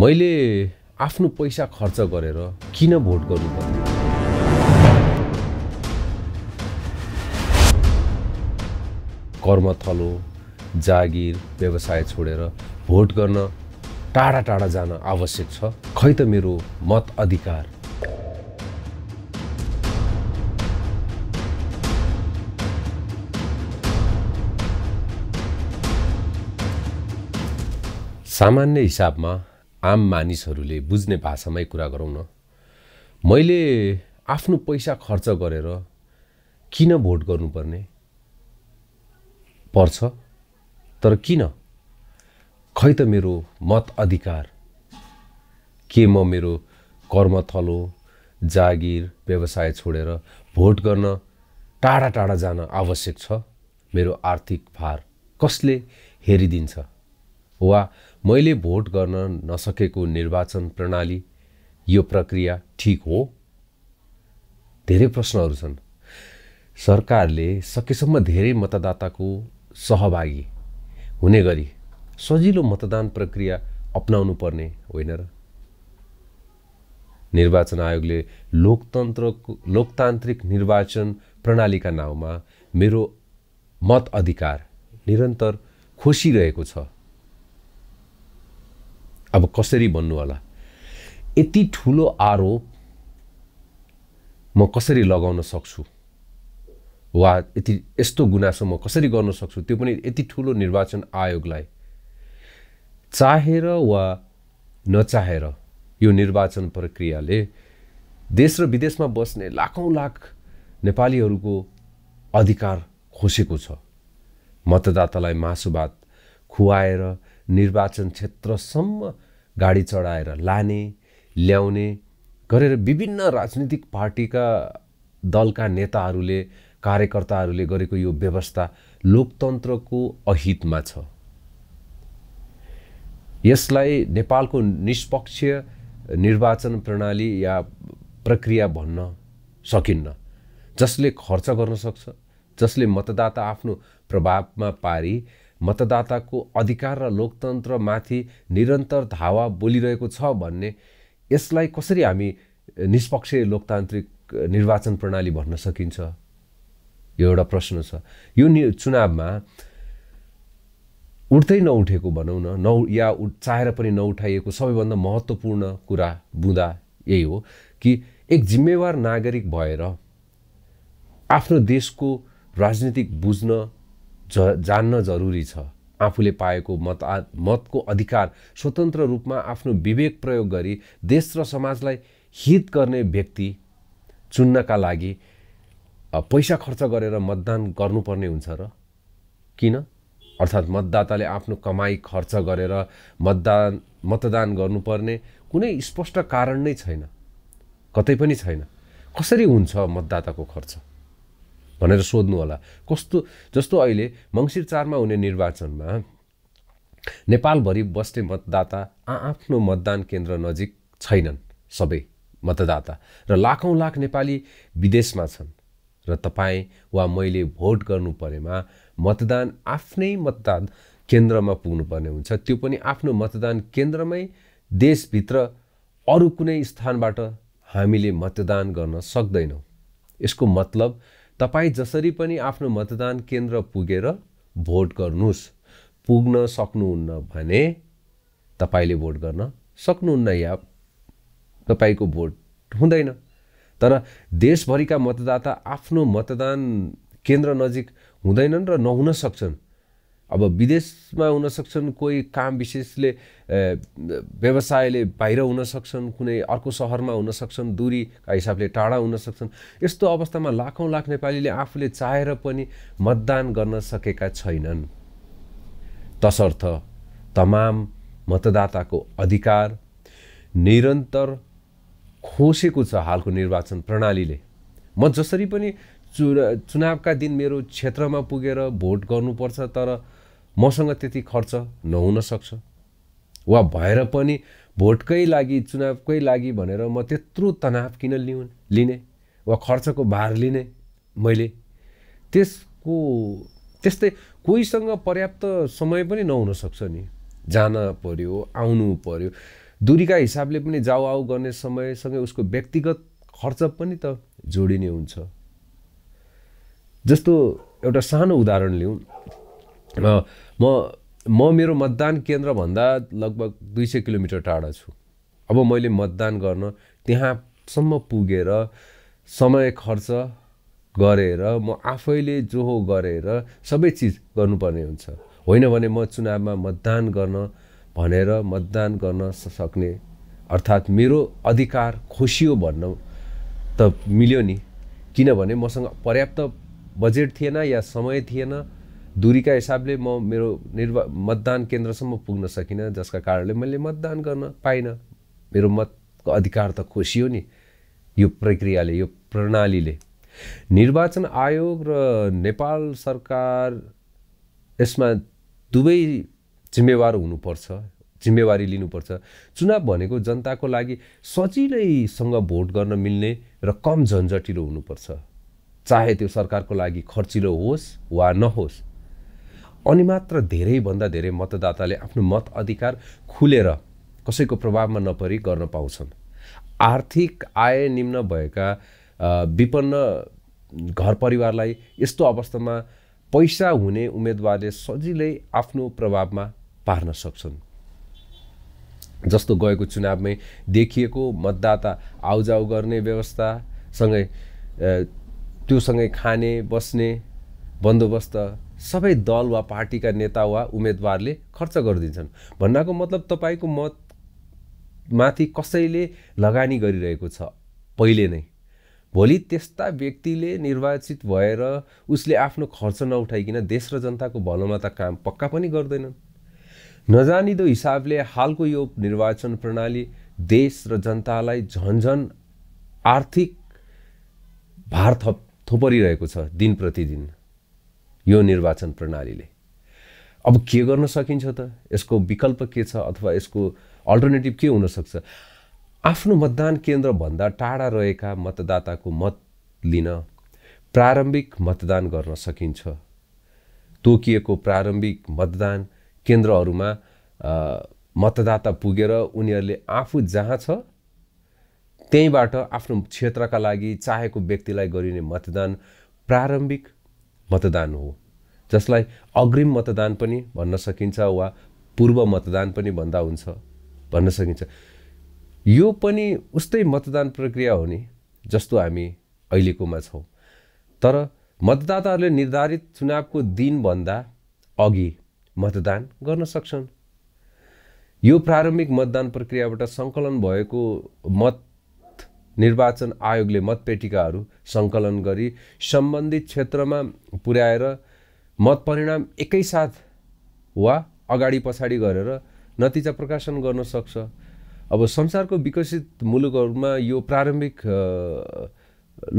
मैले आफ्नो पैसा खर्च गरेर किन भोट गर्नुपर्ने कर्मथलो जागिर व्यवसाय छोडेर भोट गर्न टाढा टाढा जान आवश्यक छ खै त मेरो मत अधिकार सामान्य हिसाबमा आम मानिसहरूले बुझ्ने भाषामै कुरा गरौँ न मैले आफ्नो पैसा खर्च गरेर किन भोट गर्नुपर्ने पर्छ तर किन खै त मेरो मत अधिकार के म मेरो कर्मथलो जागिर व्यवसाय छोडेर भोट गर्न टाढा टाढा जान आवश्यक छ मेरो आर्थिक भार कसले हेरिदिन्छ वा मैले भोट गर्न नसकेको निर्वाचन प्रणाली यो प्रक्रिया ठिक हो धेरै प्रश्नहरू छन् सरकारले सकेसम्म धेरै मतदाताको सहभागी हुने गरी सजिलो मतदान प्रक्रिया अप्नाउनु पर्ने होइन र निर्वाचन आयोगले लोकतन्त्रको लोकतान्त्रिक निर्वाचन प्रणालीका नाउँमा मेरो मत अधिकार निरन्तर खोसिरहेको छ अब कसरी भन्नु होला यति ठुलो आरोप म कसरी लगाउन सक्छु वा यति यस्तो गुनासो म कसरी गर्न सक्छु त्यो पनि यति ठुलो निर्वाचन आयोगलाई चाहेर वा नचाहेर यो निर्वाचन प्रक्रियाले देश र विदेशमा बस्ने लाखौँ लाख नेपालीहरूको अधिकार खोसेको छ मतदातालाई मासुभात खुवाएर निर्वाचन क्षेत्रसम्म गाडी चढाएर लाने ल्याउने गरेर विभिन्न राजनीतिक पार्टीका दलका नेताहरूले कार्यकर्ताहरूले गरेको यो व्यवस्था लोकतन्त्रको अहितमा छ यसलाई नेपालको निष्पक्ष निर्वाचन प्रणाली या प्रक्रिया भन्न सकिन्न जसले खर्च गर्न सक्छ जसले मतदाता आफ्नो प्रभावमा पारी मतदाताको अधिकार र लोकतन्त्रमाथि निरन्तर धावा बोलिरहेको छ भन्ने यसलाई कसरी हामी निष्पक्ष लोकतान्त्रिक निर्वाचन प्रणाली भन्न सकिन्छ यो एउटा प्रश्न छ यो नि चुनावमा उठ्दै नउठेको भनौँ न नौ या चाहेर पनि नउठाइएको सबैभन्दा महत्त्वपूर्ण कुरा बुँदा यही हो कि एक जिम्मेवार नागरिक भएर आफ्नो देशको राजनीतिक बुझ्न ज जान्न जरुरी छ आफूले पाएको मत मतको अधिकार स्वतन्त्र रूपमा आफ्नो विवेक प्रयोग गरी देश र समाजलाई हित गर्ने व्यक्ति चुन्नका लागि पैसा खर्च गरेर मतदान गर्नुपर्ने हुन्छ र किन अर्थात् मतदाताले आफ्नो कमाइ खर्च गरेर मतदान मतदान गर्नुपर्ने कुनै स्पष्ट कारण नै छैन कतै पनि छैन कसरी हुन्छ मतदाताको खर्च भनेर सोध्नु होला कस्तो जस्तो अहिले मङ्सिर चारमा हुने निर्वाचनमा नेपालभरि बस्ने मतदाता आआफ्नो मतदान केन्द्र नजिक छैनन् सबै मतदाता र लाखौँ लाख नेपाली विदेशमा छन् र तपाईँ वा मैले भोट गर्नु परेमा मतदान आफ्नै मतदान केन्द्रमा पुग्नुपर्ने हुन्छ त्यो पनि आफ्नो मतदान केन्द्रमै देशभित्र अरू कुनै स्थानबाट हामीले मतदान गर्न सक्दैनौँ यसको मतलब तपाईँ जसरी पनि आफ्नो मतदान केन्द्र पुगेर भोट गर्नुहोस् पुग्न सक्नुहुन्न भने तपाईँले भोट गर्न सक्नुहुन्न या तपाईँको भोट हुँदैन तर देशभरिका मतदाता आफ्नो मतदान केन्द्र नजिक हुँदैनन् र नहुन सक्छन् अब विदेशमा हुनसक्छन् कोही काम विशेषले व्यवसायले बाहिर हुनसक्छन् कुनै अर्को सहरमा हुनसक्छन् दुरीका हिसाबले टाढा हुनसक्छन् यस्तो अवस्थामा लाखौँ लाख नेपालीले आफूले चाहेर पनि मतदान गर्न सकेका छैनन् तसर्थ तमाम मतदाताको अधिकार निरन्तर खोसेको छ हालको निर्वाचन प्रणालीले म जसरी पनि चु चुनावका दिन मेरो क्षेत्रमा पुगेर भोट गर्नुपर्छ तर मसँग त्यति खर्च नहुन सक्छ वा भएर पनि भोटकै लागि चुनावकै लागि भनेर म त्यत्रो तनाव किन लिउ लिने वा खर्चको भार लिने मैले त्यसको त्यस्तै कोहीसँग पर्याप्त समय पनि नहुनसक्छ नि जान पर्यो आउनु पर्यो दुरीका हिसाबले पनि जाउ आउ गर्ने समयसँगै उसको व्यक्तिगत खर्च पनि त जोडिने हुन्छ जस्तो एउटा सानो उदाहरण लिउँ म म मेरो मतदान केन्द्रभन्दा लगभग दुई सय किलोमिटर टाढा छु अब मैले मतदान गर्न त्यहाँसम्म पुगेर समय खर्च गरेर म आफैले जो हो गरेर सबै चिज गर्नुपर्ने हुन्छ होइन भने म चुनावमा मतदान गर्न भनेर मतदान गर्न सक्ने अर्थात् मेरो अधिकार खोसियो भन्न त मिल्यो नि किनभने मसँग पर्याप्त बजेट थिएन या समय थिएन दुरीका हिसाबले म मेरो निर्वा मतदान केन्द्रसम्म पुग्न सकिनँ जसका कारणले मैले मतदान गर्न पाइनँ मेरो मतको अधिकार त खोसियो नि यो प्रक्रियाले यो प्रणालीले निर्वाचन आयोग र नेपाल सरकार यसमा दुवै जिम्मेवार हुनुपर्छ जिम्मेवारी लिनुपर्छ चुनाव भनेको जनताको लागि सजिलैसँग भोट गर्न मिल्ने र कम झन्झटिलो हुनुपर्छ चाहे त्यो सरकारको लागि खर्चिलो होस् वा नहोस् अनि मात्र धेरैभन्दा धेरै मतदाताले आफ्नो मत अधिकार खुलेर कसैको प्रभावमा नपरी गर्न पाउँछन् आर्थिक आय निम्न भएका विपन्न घर परिवारलाई यस्तो अवस्थामा पैसा हुने उम्मेदवारले सजिलै आफ्नो प्रभावमा पार्न सक्छन् जस्तो गएको चुनावमै देखिएको मतदाता आउजाउ गर्ने व्यवस्थासँगै त्योसँगै खाने बस्ने बन्दोबस्त सबै दल वा पार्टीका नेता वा उम्मेदवारले खर्च गरिदिन्छन् भन्नाको मतलब तपाईँको मत माथि कसैले लगानी गरिरहेको छ पहिले नै भोलि त्यस्ता व्यक्तिले निर्वाचित भएर उसले आफ्नो खर्च नउठाइकन देश र जनताको भलोमा त काम पक्का पनि गर्दैनन् नजानिदो हिसाबले हालको यो निर्वाचन प्रणाली देश र जनतालाई झन्झन आर्थिक भार थप थोपरिरहेको छ दिन प्रतिदिन यो निर्वाचन प्रणालीले अब के गर्न सकिन्छ त यसको विकल्प के छ अथवा यसको अल्टरनेटिभ के हुनसक्छ आफ्नो मतदान केन्द्रभन्दा टाढा रहेका मतदाताको मत लिन प्रारम्भिक मतदान गर्न सकिन्छ तोकिएको प्रारम्भिक मतदान केन्द्रहरूमा मतदाता पुगेर उनीहरूले आफू जहाँ छ त्यहीँबाट आफ्नो क्षेत्रका लागि चाहेको व्यक्तिलाई गरिने मतदान प्रारम्भिक मतदान हो जसलाई अग्रिम मतदान पनि भन्न सकिन्छ वा पूर्व मतदान पनि भन्दा हुन्छ भन्न सकिन्छ यो पनि उस्तै मतदान प्रक्रिया हो नि जस्तो हामी अहिलेकोमा छौँ तर मतदाताहरूले निर्धारित चुनावको दिनभन्दा अघि मतदान गर्न सक्छन् यो प्रारम्भिक मतदान प्रक्रियाबाट सङ्कलन भएको मत निर्वाचन आयोगले मतपेटिकाहरू सङ्कलन गरी सम्बन्धित क्षेत्रमा पुर्याएर मतपरिणाम एकैसाथ वा अगाडि पछाडि गरेर नतिजा प्रकाशन गर्न सक्छ अब संसारको विकसित मुलुकहरूमा यो प्रारम्भिक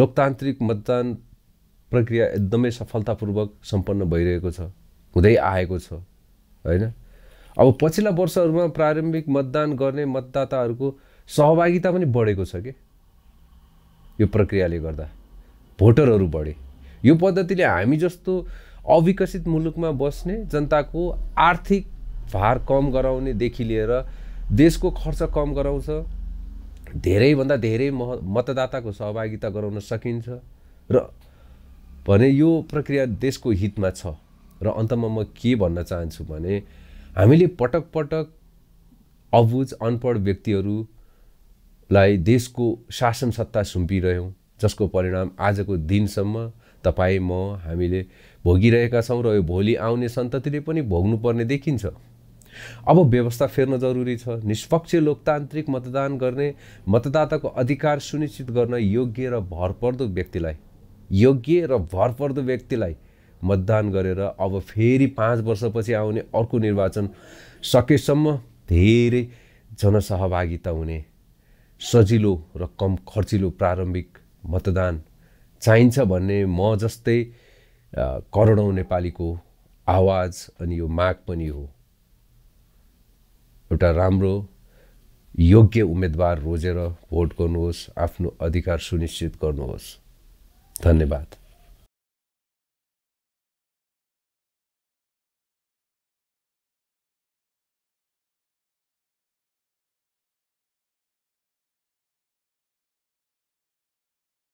लोकतान्त्रिक मतदान प्रक्रिया एकदमै सफलतापूर्वक सम्पन्न भइरहेको छ हुँदै आएको छ होइन अब पछिल्ला वर्षहरूमा प्रारम्भिक मतदान गर्ने मतदाताहरूको सहभागिता पनि बढेको छ कि यो प्रक्रियाले गर्दा भोटरहरू बढे यो पद्धतिले हामी जस्तो अविकसित मुलुकमा बस्ने जनताको आर्थिक भार कम गराउनेदेखि लिएर देशको खर्च कम गराउँछ धेरैभन्दा धेरै मह मतदाताको सहभागिता गराउन सकिन्छ र भने यो प्रक्रिया देशको हितमा छ र अन्तमा म के भन्न चाहन्छु भने हामीले पटक पटक अबुझ अनपढ व्यक्तिहरू लाई देशको शासन सत्ता सुम्पिरह्यौँ जसको परिणाम आजको दिनसम्म तपाईँ म हामीले भोगिरहेका छौँ र यो भोलि आउने सन्ततिले पनि भोग्नुपर्ने देखिन्छ अब व्यवस्था फेर्न जरुरी छ निष्पक्ष लोकतान्त्रिक मतदान गर्ने मतदाताको अधिकार सुनिश्चित गर्न योग्य र भरपर्दो व्यक्तिलाई योग्य र भरपर्दो व्यक्तिलाई मतदान गरेर अब फेरि पाँच वर्षपछि आउने अर्को निर्वाचन सकेसम्म धेरै जनसहभागिता हुने सजिलो र कम खर्चिलो प्रारम्भिक मतदान चाहिन्छ भन्ने म जस्तै करोडौँ नेपालीको आवाज अनि यो माग पनि हो एउटा राम्रो योग्य उम्मेदवार रोजेर भोट गर्नुहोस् आफ्नो अधिकार सुनिश्चित गर्नुहोस् धन्यवाद